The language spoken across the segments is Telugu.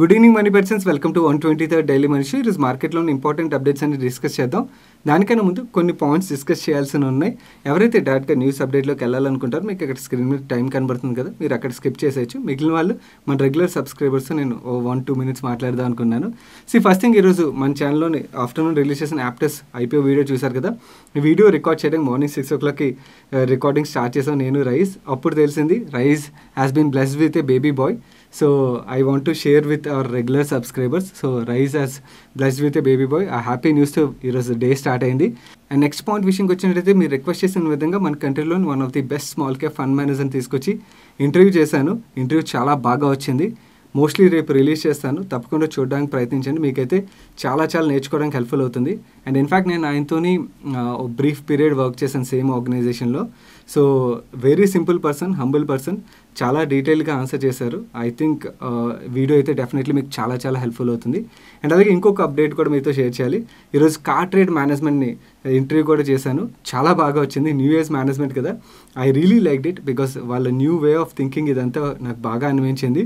good evening money persons welcome to one twenty third daily మనిషి ఈరోజు మార్కెట్లో ఇంపార్టెంట్ అప్డేట్స్ అన్ని డిస్కస్ చేద్దాం దానికన్నా ముందు కొన్ని పాయింట్స్ డిస్కస్ చేయాల్సి ఉన్నాయి ఎవరైతే డైరెక్ట్గా న్యూస్ అప్డేట్లోకి వెళ్ళాలనుకుంటారో మీకు అక్కడ స్క్రీన్ మీద టైం కనబడుతుంది కదా మీరు అక్కడ స్కిప్ చేసేయచ్చు మిగిలిన వాళ్ళు మన రెగ్యులర్ సబ్స్క్రైబర్స్ నేను వన్ టూ మినిట్స్ మాట్లాడదాం అనుకున్నాను సి ఫస్ట్ థింగ్ ఈరోజు మన ఛానల్లోని ఆఫ్టర్నూన్ రిలీజ్ చేసిన యాప్టెస్ ఐపీఓ వీడియో చూశారు కదా వీడియో రికార్డ్ చేయడానికి మార్నింగ్ సిక్స్ ఓ క్లాక్కి రికార్డింగ్ స్టార్ట్ చేసాం నేను రైస్ అప్పుడు తెలిసింది Rais has been blessed with a baby boy so I want to share with our regular subscribers so Rise has blessed with a baby boy ఆ హ్యాపీ న్యూస్తో ఈరోజు డే స్టార్ట్ అయింది అండ్ నెక్స్ట్ పాయింట్ విషయంకి వచ్చినట్టయితే మీరు రిక్వెస్ట్ చేసిన విధంగా మన కంట్రీలోని one of the best small cap fund మేనేజర్ని తీసుకొచ్చి ఇంటర్వ్యూ చేశాను ఇంటర్వ్యూ చాలా బాగా వచ్చింది మోస్ట్లీ రేపు రిలీజ్ చేస్తాను తప్పకుండా చూడడానికి ప్రయత్నించండి మీకైతే చాలా చాలా నేర్చుకోవడానికి హెల్ప్ఫుల్ అవుతుంది అండ్ ఇన్ఫ్యాక్ట్ నేను ఆయనతోని బ్రీఫ్ పీరియడ్ వర్క్ చేశాను సేమ్ ఆర్గనైజేషన్లో so very simple person humble person చాలా డీటెయిల్గా ఆన్సర్ చేశారు ఐ థింక్ uh, వీడియో అయితే డెఫినెట్లీ మీకు చాలా చాలా హెల్ప్ఫుల్ అవుతుంది అండ్ అలాగే ఇంకొక అప్డేట్ కూడా మీతో షేర్ చేయాలి ఈరోజు కార్ ట్రేడ్ మేనేజ్మెంట్ని ఇంటర్వ్యూ కూడా చేశాను చాలా బాగా వచ్చింది న్యూ ఇయర్స్ మేనేజ్మెంట్ కదా I really like it because వాళ్ళ న్యూ వే ఆఫ్ థింకింగ్ ఇదంతా నాకు బాగా అనిపించింది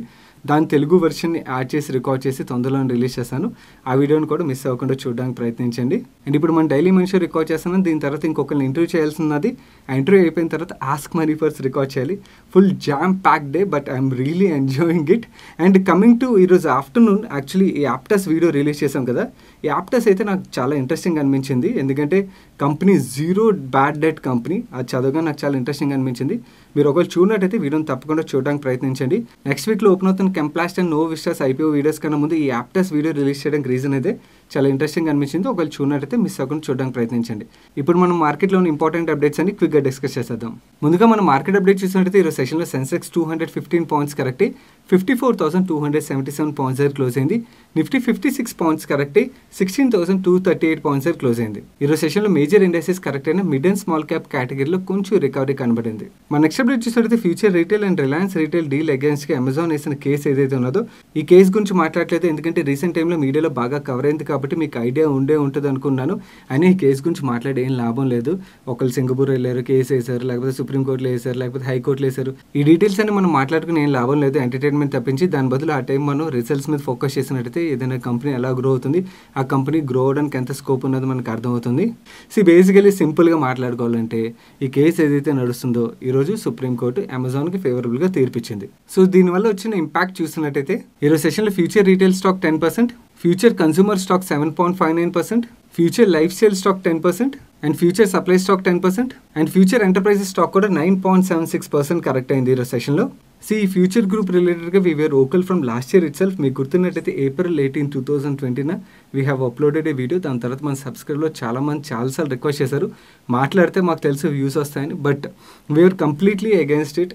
దాని తెలుగు వెర్షన్ని యాడ్ చేసి రికార్డ్ చేసి తొందరలో రిలీజ్ చేశాను ఆ వీడియోని కూడా మిస్ అవ్వకుండా చూడడానికి ప్రయత్నించండి అండ్ ఇప్పుడు మనం డైలీ మనిషి రికార్డ్ చేస్తాను దీని తర్వాత ఇంకొకరిని ఇంటర్వ్యూ చేయాల్సినది ఆ ఇంటర్వ్యూ అయిపోయిన తర్వాత ఆస్క్ మనీ ఫర్స్ రికార్డ్ చేయాలి full jam pack day but I'm really enjoying it and coming to ఈరోజు ఆఫ్టర్నూన్ యాక్చువల్లీ ఈ యాప్టస్ వీడియో రిలీజ్ చేశాం కదా ఈ యాప్టస్ అయితే నాకు చాలా ఇంట్రెస్టింగ్ అనిపించింది ఎందుకంటే company zero bad debt company అది చదవగా నాకు చాలా ఇంట్రెస్టింగ్ అనిపించింది మీరు ఒకవేళ చూడనట్టయితే వీడియోని తప్పకుండా చూడడానికి ప్రయత్నించండి నెక్స్ట్ వీక్లో ఓపెన్ అవుతున్న Chemplast and Nuvoco Vistas IPO videos కన్నా ముందు ఈ యాప్టాస్ వీడియో రిలీజ్ చేయడానికి రీజన్ అయితే చాలా ఇంట్రెస్టింగ్ అనిపించింది ఒకవేళ చూడనట్టయితే మిస్ అవ్వకుండా చూడడానికి ప్రయత్నించండి ఇప్పుడు మనం ఉన్న ఇంపార్టెంట్ అప్డేట్స్ అన్ని క్విక్గా డిస్కస్ చేసేద్దాం ముందుగా మనం మార్కెట్ అప్డేట్ చూసినట్టయితే ఈరోజు సెషన్లో Sensex two hundred fifteen points correct fifty four thousand two hundred seventy seven points దగ్గర క్లోజ్ అయింది Nifty fifty six points correct sixteen thousand two thirty eight points దగ్గర క్లోజ్ అయింది ఈరోజు సెషన్లో మేజర్ ఇండస్ట్రీస్ కరెక్ట్ అయిన మిడ్ అండ్ స్మాల్ క్యాప్ కేటగిరీలో కొంచెం రికవరీ కనబడింది మన నెక్స్ట్ అప్డేట్ చూసినట్టయితే Future Retail and Reliance Retail deal కి అమెజాన్ వేసిన కేసు ఏదైతే ఉన్నదో ఈ కేసు గురించి మాట్లాడలేదు ఎందుకంటే రీసెంట్ టైంలో మీడియాలో బాగా కవర్ అయింది కాబట్టి మీకు ఐడియా ఉండే ఉంటుంది అనుకున్నాను అని కేసు గురించి మాట్లాడే ఏం లాభం లేదు ఒకళ్ళు సింగపూర్ వెళ్ళారు కేసు వేశారు లేకపోతే సుప్రీంకోర్టులో వేశారు లేకపోతే హైకోర్టులో వేశారు ఈ డీటెయిల్స్ అని మనం మాట్లాడుకుని ఏం లాభం లేదు ఎంటర్టైన్మెంట్ తప్పించి దాని బదులు ఆ టైం మనం రిజల్ట్స్ మీద ఫోకస్ చేసినట్టయితే ఏదైనా కంపెనీ ఎలా గ్రో అవుతుంది ఆ కంపెనీ గ్రో అవడానికి ఎంత స్కోప్ ఉన్నది మనకు అర్థమవుతుంది సో బేసికలీ సింపుల్గా మాట్లాడుకోవాలంటే ఈ కేసు ఏదైతే నడుస్తుందో ఈరోజు సుప్రీంకోర్టు అమెజాన్కి ఫేవరబుల్గా తీర్పిచ్చింది సో దీనివల్ల వచ్చిన ఇంపాక్ట్ చూసినట్టయితే ఈరోజు సెషన్లో Future Retail stock ten percent Future Consumer stock seven point five nine percent Future Lifestyle stock ten percent and Future Supply stock ten percent and Future Enterprises stock కూడా nine point seven six percent correct అయింది ఈరోజు సెషన్లో సో ఈ ఫ్యూచర్ గ్రూప్ రిలేటెడ్గా we were vocal from last year itself మీకు గుర్తున్నట్టయితే April eighteen two thousand twenty we have uploaded a video దాని తర్వాత మన సబ్స్క్రైబ్లో చాలామంది చాలాసార్లు రిక్వెస్ట్ చేశారు మాట్లాడితే మాకు తెలుసు వ్యూస్ వస్తాయని but we're completely against it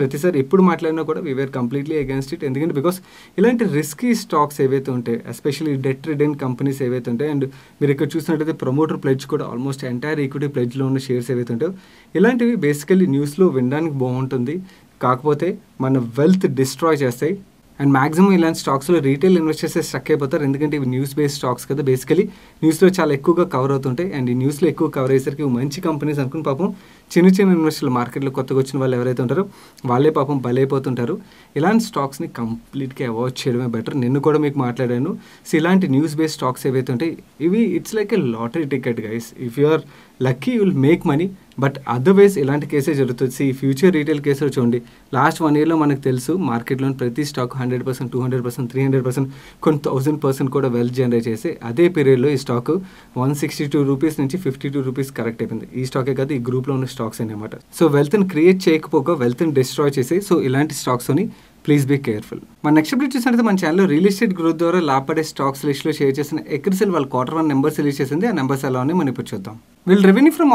ప్రతిసారి ఎప్పుడు మాట్లాడినా కూడా వేర్ కంప్లీట్లీ అగేన్స్ట్ ఇట్ ఎందుకంటే బికాస్ ఇలాంటి రిస్కీ స్టాక్స్ ఏవైతే ఉంటాయి ఎస్పెషల్లీ డెట్ రిడెన్ కంపెనీస్ ఏవైతే ఉంటాయి అండ్ మీరు ఇక్కడ చూసినట్టయితే ప్రమోటర్ ప్లెడ్జ్ కూడా ఆల్మోస్ట్ ఎంటైర్ ఈక్విటీ ప్లెడ్జ్లో ఉన్న షేర్స్ ఏవైతే ఉంటాయో ఇలాంటివి బేసికలీ న్యూస్లో వినడానికి బాగుంటుంది కాకపోతే మన వెల్త్ డిస్ట్రాయ్ చేస్తాయి అండ్ మాక్సిమం ఇలాంటి స్టాక్స్లో రీటైల్ ఇన్వెస్టర్స్ స్ట్రక్ అయిపోతారు ఎందుకంటే ఇవి న్యూస్ బేస్డ్ స్టాక్స్ కదా బేసికలీ న్యూస్లో చాలా ఎక్కువగా కవర్ అవుతుంటాయి అండ్ ఈ న్యూస్లో ఎక్కువ కవర్ అయ్యేసరికి మంచి కంపెనీస్ అనుకుని పాపం చిన్న చిన్న ఇన్వెస్టర్లు మార్కెట్లో కొత్తగా వచ్చిన వాళ్ళు ఎవరైతే ఉంటారో వాళ్ళే పాపం బలైపోతుంటారు ఇలాంటి స్టాక్స్ని కంప్లీట్గా అవాయిడ్ చేయడమే బెటర్ నిన్ను కూడా మీకు మాట్లాడాను సో ఇలాంటి న్యూస్ బేస్డ్ స్టాక్స్ ఏవైతే ఉంటాయి ఇవి it's like a lottery ticket guys if you are lucky you'll make money but otherwise ఇలాంటి కేసే జరుగుతుంది సి ఫ్యూచర్ రీటైల్ కేసులు చూడండి లాస్ట్ వన్ ఇయర్లో మనకు తెలుసు మార్కెట్లో ప్రతి stock hundred percent two hundred percent three hundred percent కొన్ని థౌసండ్ పర్సెంట్ కూడా వెల్త్ జనరేట్ చేసి అదే పీరియడ్లో ఈ stock one sixty two rupees నుంచి ఫిఫ్టీ టూ రూపీస్ కరెక్ట్ అయిపోయింది ఈ స్టాకే కాదు ఈ గ్రూప్లో ఉన్న స్టాక్స్ అనమాట సో వెల్త్ని క్రియేట్ చేయకపోగా వెల్త్ని డిస్ట్రాయ్ చేసి సో ఇలాంటి స్టాక్స్ని ప్లీజ్ బీ కేర్ఫుల్ మన నెక్స్ట్ అప్డేట్ చూసినట్టు మన ఛానల్ రియల్ ఎస్టేట్ గ్రూప్ ద్వారా లాపడే స్టాక్స్ లో షేర్ చేసిన ఎక్రిసెల్ వాళ్ళ క్వార్టర్ వన్ నెంబర్స్ రిలీజ్ చేసింది ఆ నెంబర్స్ ఎలా ఉన్నాయి మనం ఇప్పుడు చూద్దాం వీళ్ళు రెవెన్యూ ఫ్రమ్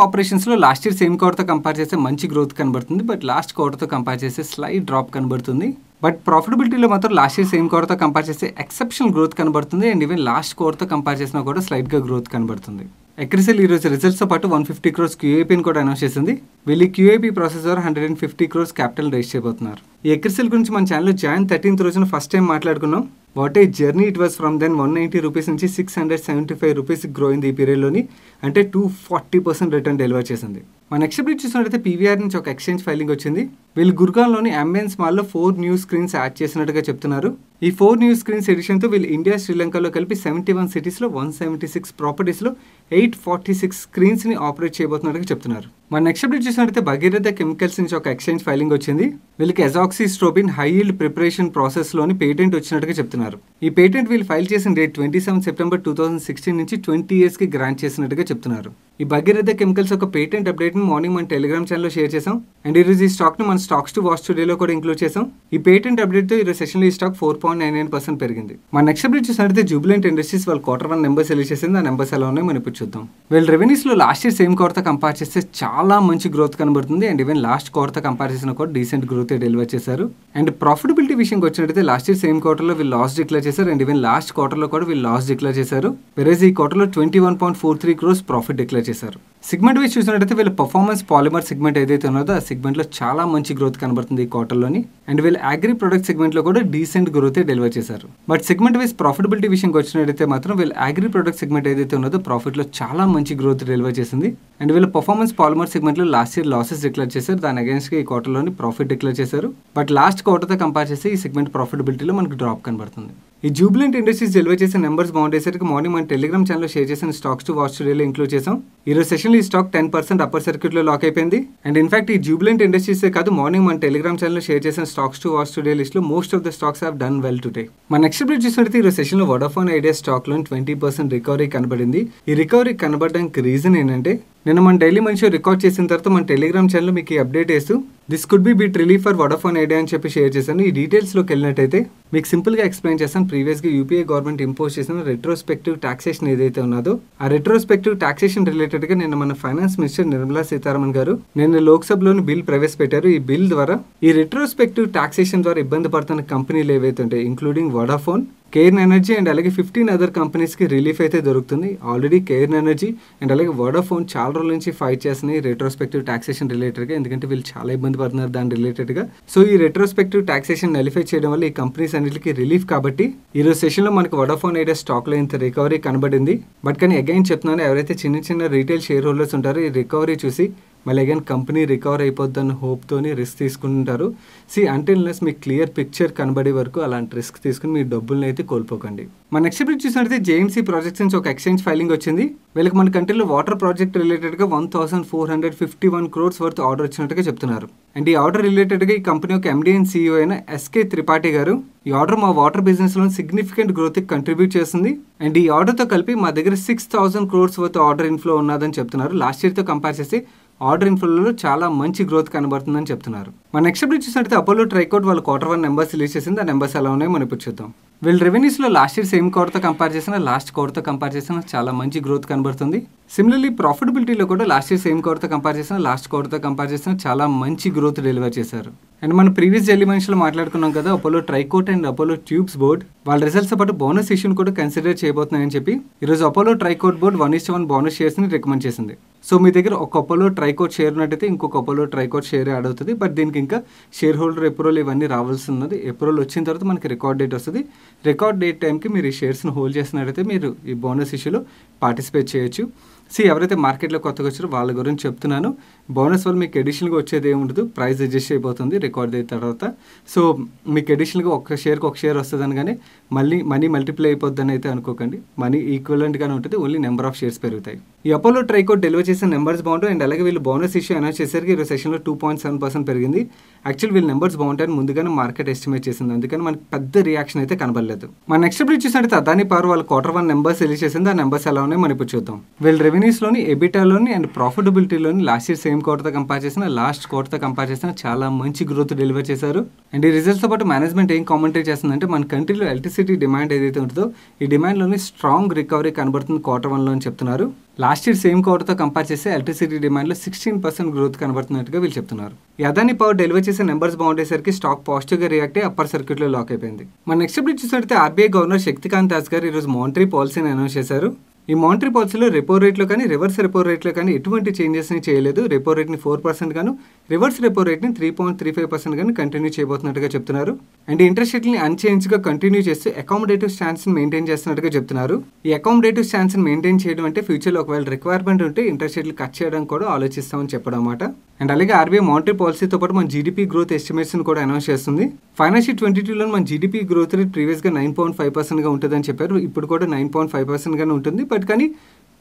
లో లాస్ట్ ఇయర్ సేమ్ క్వార్టర్తో కంపేర్ చేస్తే మంచి గ్రోత్ కనబడుతుంది బట్ లాస్ట్ క్వార్టర్తో కంపేర్ చేస్తే స్లైడ్ డ్రాప్ కనబడుతుంది బట్ ప్రాఫిటబిలిటీలో మాత్రం లాస్ట్ ఇయర్ సేమ్ క్వార్టర్తో కంపేర్ చేస్తే ఎక్సెప్షనల్ గ్రోత్ కనబడుతుంది అండ్ ఈవెన్ లాస్ట్ క్వార్టర్తో కంపేర్ చేసినా కూడా స్లైడ్గా గ్రోత్ కనబడుతుంది ఎక్రిసెల్ రోజు రిజల్ట్స్తో పాటు వన్ ఫిఫ్టీ క్రోర్స్ క్యూఏపీని కూడా అనౌన్స్ చేసింది వీళ్ళు క్యూఏపీ ప్రాసెస్ ద్వారా hundred and fifty crores capital raise చేయబోతున్నారు ఈ గురించి మన ఛానల్లో జాయిన్ థర్టీన్త్ రోజున ఫస్ట్ టైం మాట్లాడుకున్నాం what a journey it was from then one ninety rupees నుంచి six hundred seventy five rupees grow అయింది ఈ పీరియడ్లోని అంటే two forty percent return deliver చేసింది మన నెక్స్ట్ బ్రిడ్జ్ చూసినట్టయితే పీవీఆర్ నుంచి ఒక ఎక్స్చేంజ్ ఫైలింగ్ వచ్చింది వీళ్ళు గుర్గాన్లోని అంబియన్స్ మాల్లో ఫోర్ న్యూ స్క్రీన్స్ యాడ్ చేసినట్టుగా చెప్తున్నారు ఈ ఫోర్ న్యూ స్క్రీన్స్ ఎడిషన్తో వీళ్ళు ఇండియా శ్రీలంకలో కలిపి సెవెంటీ వన్ సిటీస్లో వన్ సెవెంటీ సిక్స్ ప్రాపర్టీస్లో ఎయిట్ ఫార్టీ సిక్స్ స్క్రీన్స్ని ఆపరేట్ చేయబోతున్నట్టుగా చెప్తున్నారు మన నెక్స్ట్ అప్డేట్ చూసినట్టయితే భగీరథ కెమికల్స్ నుంచి ఒక ఎక్స్చేంజ్ ఫైలింగ్ వచ్చింది వీళ్ళకి ఎజాక్సిస్ట్రోబిన్ హై ఈల్డ్ ప్రిపరేషన్ లోని పేటెంట్ వచ్చినట్టుగా చెప్తున్నారు ఈ పేటెంట్ వీళ్ళు ఫైల్ చేసిన date twenty seven September two thousand sixteen నుంచి ట్వంటీ ఇయర్స్కి గ్రాంట్ చేసినట్టుగా చెప్తున్నారు ఈ భగీరథ కెమికల్స్ ఒక పేటెంట్ అప్డేట్ ని మార్నింగ్ మన టెలిగ్రామ్ లో షేర్ చేసాం అండ్ ఈరోజు ఈ స్టాక్ ను మన స్టాక్స్ టు వాచ్ స్టూడియోలో కూడా ఇంక్లూడ్ చేసాం ఈ పేటెంట్ అప్డేట్తో ఈరోజు లో ఈ stock four point nine nine percent పెరిగింది మన నెక్స్ట్ అప్డేట్ చూసినట్లయితే జూబిలెంట్ ఇండస్ట్రీస్ వాళ్ళ క్వార్టర్ వన్ నెంబర్స్ రిలీజ్ చేసింది ఆ నెంబర్స్ ఎలా ఉన్నాయి మనం ఇప్పుడు చూద్దాం వీళ్ళ లో లాస్ట్ ఇయర్ సేమ్ క్వార్టర్తో కంపేర్ చేస్తే చాలా మంచి గ్రోత్ కనబడుతుంది అండ్ ఈవెన్ లాస్ట్ క్వార్టర్తో కంపేర్ చేసిన కూడా డీసెంట్ గ్రోత్ డెలివర్ చేశారు అండ్ ప్రాఫిటబిలిటీ విషయంకి వచ్చినట్టు లాస్ట్ ఇయర్ సేమ్ లో వీళ్ళు లాస్ డిక్లేర్ చేశారు అండ్ ఈవెన్ లాస్ట్ క్వార్టర్లో కూడా వీళ్ళు లాస్ డిక్లేర్ చేశారు వెరేజ్ ఈ లో twenty one point four three crores profit declare చేశారు సిగ్మెంట్ వైజ్ చూసినట్టయితే వీళ్ళ పర్ఫార్మెన్స్ పాలిమర్ సెగ్మెంట్ ఏదైతే ఉన్నదో ఆ సెగ్మెంట్లో చాలా మంచి గ్రోత్ కనబడుతుంది ఈ క్వార్టర్లోని అండ్ వీళ్ళు అగ్రి ప్రొడక్ట్ సెగ్మెంట్లో కూడా డీసెంట్ గ్రోత్ డెలివర్ చేశారు బట్ సెగ్మెంట్ వైజ్ ప్రాఫిటబిలిటీ విషయంకి వచ్చినట్టయితే మాత్రం వీళ్ళ అగ్రి ప్రొడక్ట్ సెగ్మెంట్ ఏదైతే ఉన్నదో ప్రాఫిట్లో చాలా మంచి గ్రోత్ డెలివర్ చేసింది అండ్ వీళ్ళ పర్ఫార్మెన్స్ పాలిమర్ సెగ్మెంట్లో లాస్ట్ ఇయర్ లాసెస్ డిక్లేర్ చేశారు దాని అగేన్స్ట్గా ఈ క్వార్టర్లోని ప్రాఫిట్ డిక్లేర్ చేశారు బట్ లాస్ట్ క్వార్టర్తో కంపేర్ చేసి ఈ సెగ్మెంట్ ప్రాఫిటబిలిటీలో మనకు డ్రాప్ కనబడుతుంది ఈ జూబ్లెంట్ ఇండస్ట్రీస్ డెలివర్ చేసిన నెంబర్స్ బాగుండేసరికి మార్నింగ్ మన టెలిగ్రామ్ ఛానల్లో షేర్ చేసిన స్టాక్స్ టు వాచ్ టుడేలో ఇంక్లూడ్ చేసాం ఈ రోజు సెషన్లో ఈ స్టాక్ టెన్ పర్సెంట్ అప్పర్ సర్క్యూట్లో లాక్ అయిపోయింది అండ్ ఇన్ఫాక్ట్ ఈ జూబ్లెంట్ ఇండస్ట్రీస్ కాదు మార్నింగ్ మన టెలిగ్రామ్ ఛానల్లో షేర్ చేసిన స్టాక్స్ టు వాచ్ టుడే లిస్ట్లో most of the stocks have done well today మన నెక్స్ట్ బ్రేక్ చూసినట్టు ఈ సెషన్లో వడాఫోన్ ఐడియా స్టాక్లో ట్వంటీ పర్సెంట్ రికవరీ కనబడింది ఈ రికవరీ కనబడడానికి రీజన్ ఏంటంటే నేను మన డైలీ మనిషి రికార్డ్ చేసిన తర్వాత మన టెలిగ్రామ్ ఛానల్ మీకు అప్డేట్ చేస్తూ this could be bit relief for Vodafone Idea అని చెప్పి షేర్ చేశాను ఈ డీటెయిల్స్లోకి వెళ్ళినట్టయితే మీకు సింపుల్గా ఎక్స్ప్లెయిన్ చేస్తాను ప్రీవియస్గా యూపీఏ గవర్నమెంట్ ఇంపోజ్ చేసిన రెట్రోస్పెక్టివ్ టాక్సేషన్ ఏదైతే ఉన్నదో ఆ రెట్రోస్పెక్టివ్ టాక్సేషన్ రిలేటెడ్గా నేను మన ఫైనాన్స్ మినిస్టర్ నిర్మలా సీతారామన్ గారు నిన్న లోక్సభలోని బిల్ ప్రవేశపెట్టారు ఈ బిల్ ద్వారా ఈ రెట్రోస్పెక్టివ్ టాక్సేషన్ ద్వారా ఇబ్బంది పడుతున్న కంపెనీలు ఏవైతే ఉంటాయి including Vodafone Cairn Energy and అలాగే ఫిఫ్టీన్ అదర్ కంపెనీస్కి రిలీఫ్ అయితే దొరుకుతుంది ఆల్రెడీ కేర్న్ ఎనర్జీ అండ్ అలాగే వడాఫోన్ చాలా రోజుల నుంచి ఫైట్ చేస్తున్నాయి రెట్రోస్పెక్టివ్ టాక్సేషన్ రిలేటెడ్గా ఎందుకంటే వీళ్ళు చాలా ఇబ్బంది పడుతున్నారు దాని రిలేటెడ్గా సో ఈ రెట్రోస్పెక్టివ్ టాక్సేషన్ నెలిఫై చేయడం వల్ల ఈ కంపెనీస్ అన్నిటికి రిలీఫ్ కాబట్టి ఈరోజు సెషన్లో మనకు వడాఫోన్ ఐడియా స్టాక్లో ఇంత రికవరీ కనబడింది బట్ కానీ అగైన్ చెప్తున్నాను ఎవరైతే చిన్న చిన్న రీటైల్ షేర్ హోల్డర్స్ ఉంటారో ఈ రికవరీ చూసి మళ్ళీ అగైన్ కంపెనీ రికవర్ అన్న హోప్తోని రిస్క్ తీసుకుంటారు సి లెస్ మీకు క్లియర్ పిక్చర్ కనబడే వరకు అలాంటి రిస్క్ తీసుకుని మీ డబ్బుల్ని అయితే కోల్పోకండి మన నెక్స్ట్ బ్రిడ్జ్ చూసినట్లయితే జేఎంసీ ప్రాజెక్ట్స్ నుంచి ఒక ఎక్స్చేంజ్ ఫైలింగ్ వచ్చింది వీళ్ళకి మన కంట్రీలో వాటర్ ప్రాజెక్ట్ రిలేటెడ్గా one thousand four hundred fifty one crores worth order వచ్చినట్టుగా చెప్తున్నారు అండ్ ఈ ఆర్డర్ రిలేటెడ్గా ఈ కంపెనీ ఒక ఎండి అండ్ సీఈఓ అయిన ఎస్కే త్రిపాఠి గారు ఈ ఆర్డర్ మా వాటర్ బిజినెస్లో సిగ్నిఫికెంట్ గ్రోత్కి కంట్రిబ్యూట్ చేస్తుంది అండ్ ఈ ఆర్డర్తో కలిపి మా దగ్గర six thousand crores worth order inflow ఉన్నదని చెప్తున్నారు లాస్ట్ ఇయర్తో కంపేర్ చేసి ఆర్డరింగ్ ఫ్లోలో చాలా మంచి గ్రోత్ కనబడుతుందని చెప్తున్నారు మన నెక్స్ట్ అప్డేట్ చూసినట్టు అపోలో ట్రైకోట్ వాళ్ళ క్వార్టర్ వన్ నెంబర్స్ రిలీజ్ చేసింది ఆ నెంబర్స్ ఎలా ఉన్నాయో మనం ఇప్పుడు చూద్దాం వీళ్ళ రెవెన్యూస్లో లాస్ట్ ఇయర్ సేమ్ క్వార్టర్తో కంపేర్ చేసిన లాస్ట్ క్వార్టర్తో కంపేర్ చేసిన చాలా మంచి గ్రోత్ కనబడుతుంది సిమిలర్లీ ప్రాఫిటబిలిటీలో కూడా లాస్ట్ ఇయర్ సేమ్ క్వార్టర్తో కంపేర్ చేసిన లాస్ట్ క్వార్టర్తో కంపేర్ చేసిన చాలా మంచి గ్రోత్ డెలివర్ చేశారు అండ్ మన ప్రీవియస్ డైలీ మనుషులు మాట్లాడుకున్నాం కదా Apollo Tricoat and Apollo Tubes board వాళ్ళ రిజల్ట్స్ పాటు బోనస్ ఇష్యూని కూడా కన్సిడర్ చేయబోతున్నాయని చెప్పి ఈరోజు Apollo Tricoat board one is one bonus షేర్స్ని రికమెండ్ చేసింది సో మీ దగ్గర ఒక అపోలో ట్రైకోట్ షేర్ ఉన్నట్టయితే ఇంకొక అపోలో ట్రైకోట్ షేర్ యాడ్ అవుతుంది బట్ దీనికి ఇంకా షేర్ హోల్డర్ ఎప్రోల్ ఇవన్నీ రావాల్సి ఉన్నది ఎప్రోల్ వచ్చిన తర్వాత మనకి రికార్డ్ డేట్ వస్తుంది రికార్డ్ డేట్ టైంకి మీరు ఈ షేర్స్ని హోల్డ్ చేసినట్లయితే మీరు ఈ బోనస్ ఇష్యూలో పార్టిసిపేట్ చేయొచ్చు సి ఎవరైతే మార్కెట్లో కొత్తగా వచ్చారో వాళ్ళ గురించి చెప్తున్నాను బోనస్ వల్ల మీకు ఎడిషనల్గా వచ్చేది ఏమి ఉండదు ప్రైస్ అడ్జస్ట్ అయిపోతుంది రికార్డ్ అయిన తర్వాత సో మీకు ఎడిషనల్గా ఒక షేర్కి ఒక షేర్ వస్తుంది అనగానే మళ్ళీ మనీ మల్టిప్లై అయిపోద్దని అయితే అనుకోకండి మనీ ఈక్వల్గానే ఉంటుంది ఓన్లీ నెంబర్ ఆఫ్ షేర్స్ పెరుగుతాయి ఈ అపోలో ట్రైకో డెలివర్ చేసిన నెంబర్స్ బాగుంటాయి అండ్ అలాగే వీళ్ళు బోనస్ ఇష్యూ అనౌన్స్ చేసరికి ఈరోజు సెషన్లో టూ పాయింట్ సెవెన్ పర్సెంట్ పెరిగింది యాక్చువల్ వీళ్ళ నెంబర్స్ బాగుంటాయని ముందుగానే మార్కెట్ ఎస్టిమేట్ చేసింది అందుకని మనకి పెద్ద రియాక్షన్ అయితే కనబడలేదు మన నెక్స్ట్ ఇప్పుడు చూసినట్టు అదాని పార్ వాళ్ళ క్వార్టర్ వన్ నెంబర్స్ రిలీజ్ చేసింది ఆ నెంబర్స్ ఎలా ఉన్నాయి మనం ఇప్పుడు చూద్దాం వీళ్ళ రెవెన్యూస్లోని ఎబిటాలోని అండ్ ప్రాఫిటబిలిటీలోని లాస్ట్ ఇయర్ సేమ్ క్వార్టర్తో కంపేర్ చేసిన లాస్ట్ క్వార్టర్తో కంపేర్ చేసిన చాలా మంచి గ్రోత్ డెలివర్ చేశారు అండ్ ఈ రిజల్ట్స్తో పాటు మేనేజ్మెంట్ ఏం కామెంటరీ చేస్తుందంటే మన కంట్రీలో ఎలక్ట్రిసిటీ డిమాండ్ ఏదైతే ఉంటుందో ఈ డిమాండ్లోని స్ట్రాంగ్ రికవరీ కనబడుతుంది క్వార్టర్ వన్లో అని చెప్తున్నారు లాస్ట్ ఇయర్ సేమ్ క్వార్టర్తో కంపేర్ చేస్తే ఎలక్ట్రిసిటీ డిమాండ్లో సిక్స్టీన్ పర్సెంట్ గ్రోత్ కనబడుతున్నట్టుగా వీళ్ళు చెప్తున్నారు యాదాని పవర్ డెలివరీ చేసే నెంబర్స్ బాగుండేసరికి స్టాక్ పాజిటివ్గా రియాక్ట్ అయ్యి అప్పర్ సర్క్యూట్లో లాక్ అయిపోయింది మన నెక్స్ట్ అప్డేట్ చూసినట్లయితే ఆర్బీఐ గవర్నర్ శక్తికాంత్ దాస్ గారు ఈరోజు మానిటరీ పాలసీని అనౌన్స్ చేశారు ఈ మానిటరీ పాలసీలో రెపో రేట్లో కానీ రివర్స్ రెపో రేట్లో కానీ ఎటువంటి చేంజెస్ని చేయలేదు రెపో రేట్ని ఫోర్ పర్సెంట్ గాను రివర్స్ రెపో రేట్ని three point three five percent గాను కంటిన్యూ చేయబోతున్నట్టుగా చెప్తున్నారు అండ్ ఇంట్రెస్ట్ రేట్ని అన్చేంజ్గా కంటిన్యూ చేస్తూ అకామిడేటివ్ స్టాన్స్ని మెయింటైన్ చేస్తున్నట్టుగా చెప్తున్నారు ఈ అకామిడేటివ్ ని మెయింటైన్ చేయడం అంటే ఫ్యూచర్లో ఒకవేళ రిక్వైర్మెంట్ ఉంటే ఇంట్రెస్ట్ రేట్లు కట్ చేయడం కూడా ఆలోచిస్తామని చెప్పడం అన్నమాట అండ్ అలాగే ఆర్బీఐ మానిటరీ పాలసీతో పాటు మన జీడిపి గ్రోత్ ఎస్టిమేషన్ కూడా అనౌన్స్ చేస్తుంది ఫైనాన్షియల్ ట్వంటీ టూలో మన జీడీపీ గ్రోత్ రేట్ ప్రీవియస్గా నైన్ పాయింట్ ఫైవ్ పర్సెంట్గా ఉంటుందని చెప్పారు ఇప్పుడు కూడా నైన్ పాయింట్ ఫైవ్ పర్సెంట్గానే ఉంటుంది బట్ కానీ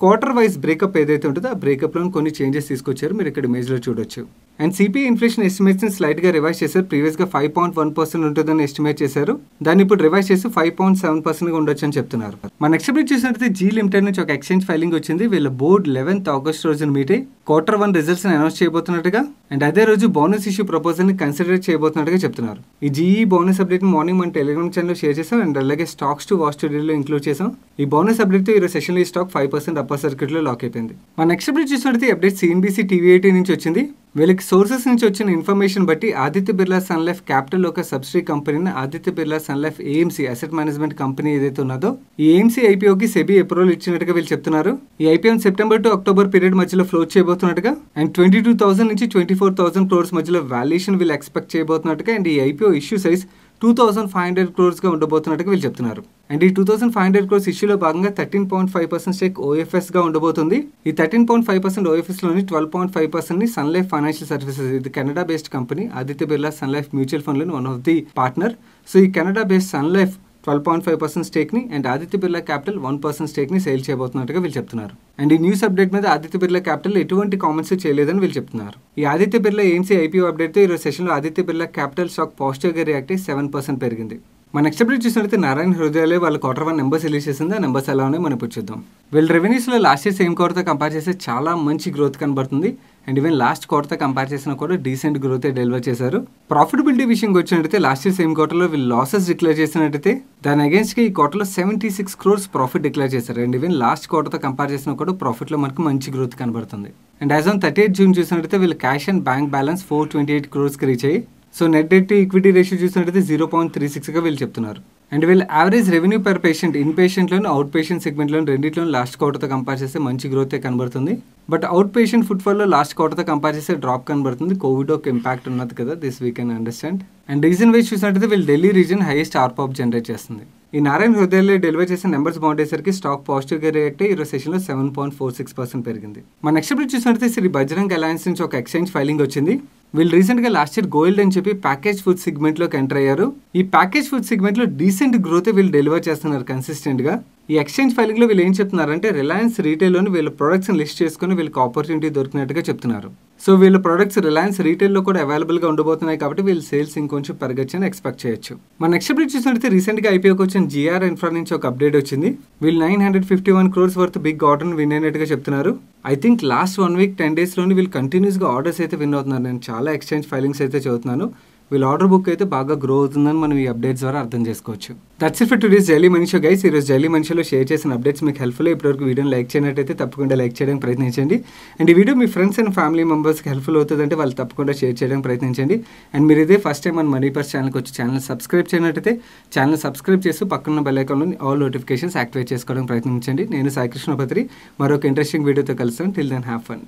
క్వార్టర్ వైజ్ బ్రేకప్ ఏదైతే ఉంటుందో ఆ బ్రేకప్లో కొన్ని చేంజెస్ తీసుకొచ్చారు మీరు ఇక్కడ ఇమేజ్లో చూడొచ్చు అండ్ సిపిఐ ఇన్ఫ్లేషన్ స్లైట్ గా రివైజ్ చేశారు గా ఫైవ్ పాయింట్ వన్ పర్సెంట్ ఉంటుందని ఎస్టిమేట్ చేశారు దాన్ని ఇప్పుడు రివైజ్ చేసి ఫైవ్ పాయింట్ సెవెన్ పర్సెంట్గా ఉండొచ్చు అని చెప్తున్నారు మన నెక్స్ట్ బ్రిడ్ చూసినట్లయితే జీ లిమిటెడ్ నుంచి ఒక ఎక్స్చేంజ్ ఫైలింగ్ వచ్చింది వీళ్ళ బోర్డు లెవెన్త్ ఆగస్ట్ రోజున మీట్ క్వార్టర్ వన్ రిజల్ట్స్ని అనౌన్స్ చేయబోతున్నట్టుగా అండ్ అదే రోజు బోనస్ ఇష్యూ ని కన్సిడర్ చేయబోతున్నట్టుగా చెప్తున్నారు ఈ జీఈ బోనస్ అప్డేట్ మార్నింగ్ మన టెలిగ్రామ్ ఛానల్ షేర్ చేసాం అండ్ అలాగే స్టాక్స్ టు వాచ్ లో ఇంక్లూడ్ చేసాం ఈ బోనస్ అప్డేట్తో ఈరోజు సెషన్లో ఈ స్టాక్ ఫైవ్ పర్సెంట్ అప్పర్ లో లాక్ అయిపోయింది మన నెక్స్ట్ బ్రిడ్ చూసినట్టు అప్డేట్ సిఎన్బిసి టీవీ ఎయిటీ నుంచి వచ్చింది వీళ్ళకి సోర్సెస్ నుంచి వచ్చిన ఇన్ఫర్మేషన్ బట్టి Aditya Birla sun life capital ఒక సబ్సిడీ కంపెనీని Aditya Birla sun life AMC asset management company ఏదైతే ఉన్నదో ఈ ఏఎంసీ ఐపీఓకి సెబీ అప్రూవల్ ఇచ్చినట్టుగా వీళ్ళు చెప్తున్నారు ఈ IPO September to October period మధ్యలో ఫ్లో చేయబోతున్నట్టుగా అండ్ ట్వంటీ టూ థౌసండ్ నుంచి ట్వంటీ ఫోర్ థౌసండ్ క్రోర్స్ మధ్యలో వాల్యూషన్ వీళ్ళు ఎక్స్పెక్ట్ చేయబోతున్నట్టుగా అండ్ ఈ IPO issue size two thousand five hundred క్రోర్స్గా ఉండబోతున్నట్టుగా వీళ్ళు చెప్తున్నారు అండ్ ఈ two thousand five hundred crores ఇష్యూలో భాగంగా thirteen point five percent stake ఓఎఫ్ఎస్గా ఉండబోతుంది ఈ థర్టీన్ పాయింట్ ఫైవ్ పర్సెంట్ ఓఎఫ్ఎస్లోని ట్వెల్వ్ పాయింట్ ఫైవ్ పర్సెంట్ని సన్ లైఫ్ ఫైనాన్షియల్ సర్వీసెస్ ఇది Canada based company Aditya Birla sun life mutual ఫండ్లోని one of the partner so ఈ Canada based sun life twelve point five percent స్టేక్ని and Aditya Birla capital one percent స్టేక్ని సేల్ చేయబోతున్నట్టుగా వీళ్ళు చెప్తున్నారు అండ్ ఈ న్యూస్ అప్డేట్ మీద ఆదిత్య బిర్లా క్యాపిటల్ ఎటువంటి కామెంట్స్ చేయలేదని వీళ్ళు చెప్తున్నారు ఈ ఆదిత్య బిర్లా ఏఎంసీ ఐపీఓ అప్డేట్తో ఈరోజు సెషన్లో ఆదిత్య బిర్లా క్యాపిటల్ స్టాక్ పాజిటివ్గా రియాక్ట్ అయ్యి సెవెన్ పర్సెంట్ పెరిగింది మన నెక్స్ట్ అప్డేట్ చూసినట్లయితే నారాయణ హృదయాలే వాళ్ళ క్వార్టర్ వన్ నెంబర్స్ రిలీజ్ చేసింది ఆ నెంబర్స్ ఎలా ఉన్నాయి మనం ఇప్పుడు చూద్దాం వీళ్ళ రెవెన్యూస్లో లాస్ట్ ఇయర్ సేమ్ క్వార్టర్తో కంపేర్ చేస్తే చాలా మంచి గ్రోత్ కనబడుతుంది అండ్ ఈవెన్ లాస్ట్ క్వార్టర్తో కంపేర్ చేసినా కూడా డీసెంట్ గ్రోత్ డెలివర్ చేశారు ప్రాఫిటబిలిటీ విషయంకి వచ్చినట్టయితే లాస్ట్ ఇయర్ సేమ్ క్వార్టర్లో వీళ్ళు లాసెస్ డిక్లేర్ చేసినట్టయితే దాని అగేన్స్ట్కి ఈ క్వార్టర్లో seventy six crores profit declare చేశారు అండ్ ఈవెన్ లాస్ట్ క్వార్టర్తో కంపేర్ చేసినా కూడా ప్రాఫిట్లో మనకు మంచి గ్రోత్ కనబడుతుంది and as on thirty eight June చూసినట్టయితే వీళ్ళు cash and bank balance four twenty eight క్రోర్స్కి రీచ్ అయ్యి so net debt equity ratio చూసినట్టయితే జీరో పాయింట్ త్రీ సిక్స్గా వీళ్ళు చెప్తున్నారు అండ్ వీళ్ళు average revenue per patient in పేషెంట్లోని అవుట్ పేషెంట్ సెగ్మెంట్లోని రెండింటిలో లాస్ట్ క్వార్టర్తో కంపేర్ చేస్తే మంచి గ్రోతే కనబడుతుంది బట్ అవుట్ పేషెంట్ ఫుట్ఫాల్లో లాస్ట్ క్వార్టర్తో కంపేర్ చేస్తే డ్రాప్ కనబడుతుంది కోవిడ్ ఒక ఇంపాక్ట్ ఉన్నది కదా this we can understand and reason wise చూసినట్టయితే వీళ్ళు ఢిల్లీ రీజన్ హైయెస్ట్ ఆర్పాప్ జనరేట్ చేస్తుంది ఈ నారాయణ హృదయాల్లో డెలివరీ చేసిన నెంబర్స్ బాగుండేసరికి స్టాక్ పాజిటివ్గా రియాక్ట్ అయ్యి ఈరోజు సెషన్లో seven point four six percent పెరిగింది మన నెక్స్ట్ ఇప్పుడు శ్రీ బజరంగ్ అలయన్స్ నుంచి ఒక ఎక్స్చేంజ్ ఫైలింగ్ వచ్చింది వీళ్ళు రీసెంట్గా లాస్ట్ ఇయర్ గోల్డ్ అని చెప్పి ప్యాకేజ్ ఫుడ్ సెగ్మెంట్లోకి ఎంటర్ అయ్యారు ఈ ప్యాకేజ్ ఫుడ్ సెగ్మెంట్లో డీసెంట్ గ్రోత్ వీళ్ళు డెలివర్ చేస్తున్నారు కన్సిస్టెంట్గా ఈ ఎక్స్చేంజ్ ఫైలింగ్లో వీళ్ళు ఏం చెప్తున్నారంటే రిలయన్స్ రీటైల్లోని వీళ్ళ ప్రొడక్ట్స్ని లిస్ట్ చేసుకుని వీళ్ళకి ఆపర్చునిటీ దొరికినట్టుగా చెప్తున్నారు సో వీళ్ళ ప్రొడక్ట్స్ రిలయన్స్ రీటైల్లో కూడా అవైలబుల్గా ఉండబోతున్నాయి కాబట్టి వీళ్ళ సేల్స్ ఇంకొంచెం పెరగచ్చు అని ఎక్స్పెక్ట్ చేయొచ్చు మన నెక్స్ట్ బ్రిడ్జ్ చూసినట్లయితే రీసెంట్గా ఐపీఓకి వచ్చిన జీఆర్ ఇన్ఫ్రా నుంచి ఒక అప్డేట్ వచ్చింది వీళ్ళు nine hundred fifty one crores worth big order win అయినట్టుగా చెప్తున్నారు I think last one week ten డేస్లోనే వీళ్ళు కంటిన్యూస్గా ఆర్డర్స్ అయితే విన్ అవుతున్నారు నేను చాలా ఎక్స్చేంజ్ ఫైలింగ్స్ అయితే చదువుతున్నాను వీళ్ళ ఆర్డర్ బుక్ అయితే బాగా గ్రో అవుతుందని మనం ఈ అప్డేట్స్ ద్వారా అర్థం చేసుకోవచ్చు that's it for today's daily మనిషి గైస్ ఈరోజు డైలీ మనిషిలో షేర్ చేసిన అప్డేట్స్ మీకు హెల్ప్ఫుల్ ఇప్పటివరకు వీడియోని లైక్ చేయనట్టయితే తప్పకుండా లైక్ చేయడానికి ప్రయత్నించండి అండ్ ఈ వీడియో మీ ఫ్రెండ్స్ అండ్ ఫ్యామిలీ మెంబర్స్కి హెల్ప్ఫుల్ అవుతుందంటే వాళ్ళు తప్పకుండా షేర్ చేయడానికి ప్రయత్నించండి అండ్ మీరు ఇదే ఫస్ట్ టైం మన మనీ పర్స్ ఛానల్కి వచ్చి ఛానల్ సబ్స్క్రైబ్ చేయనట్టయితే ఛానల్ సబ్స్క్రైబ్ చేస్తూ పక్కన బెల్ ఆల్ నోటిఫికేషన్స్ యాక్టివేట్ చేసుకోవడానికి ప్రయత్నించండి నేను సాయి కృష్ణపత్రి మరొక ఇంట్రెస్టింగ్ వీడియోతో కలుస్తాను టిల్ దెన్ హ్యాఫ్ ఫన్